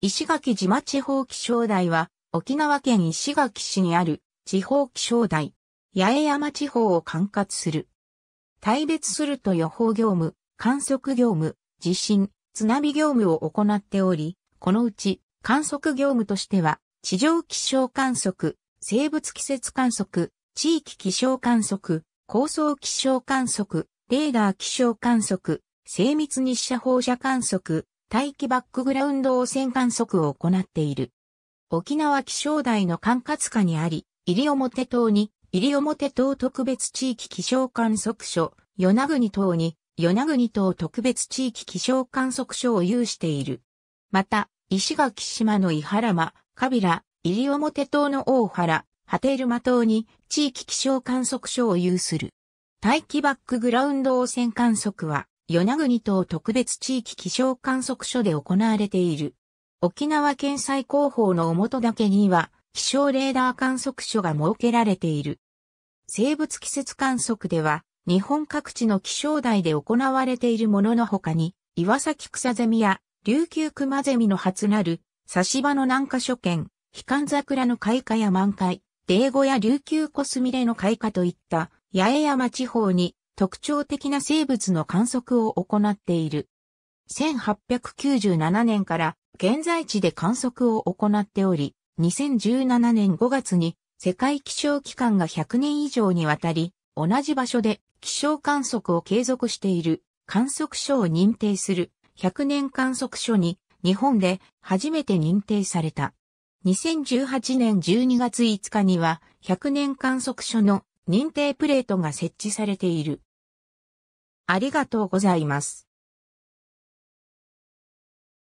石垣島地方気象台は、沖縄県石垣市にある地方気象台、八重山地方を管轄する。大別すると予報業務、観測業務、地震、津波業務を行っており、このうち観測業務としては、地上気象観測、生物季節観測、地域気象観測、高層気象観測、レーダー気象観測、精密日射放射観測、大気バックグラウンド汚染観測を行っている。沖縄気象台の管轄下にあり、西表島に、西表島特別地域気象観測所、与那国島に、与那国島特別地域気象観測所を有している。また、石垣島の伊原間、カビラ、西表島の大原、波照間島に地域気象観測所を有する。大気バックグラウンド汚染観測は、与那国島特別地域気象観測所で行われている。沖縄県最高峰の表岳には気象レーダー観測所が設けられている。生物季節観測では日本各地の気象台で行われているものの他に岩崎草ゼミや琉球熊ゼミの初なる差し場の南下所見、悲観桜の開花や満開、デーゴや琉球コスミレの開花といった八重山地方に特徴的な生物の観測を行っている。1897年から現在地で観測を行っており、2017年5月に世界気象機関が100年以上にわたり、同じ場所で気象観測を継続している観測所を認定する100年観測所に日本で初めて認定された。2018年12月5日には100年観測所の認定プレートが設置されている。ありがとうございます。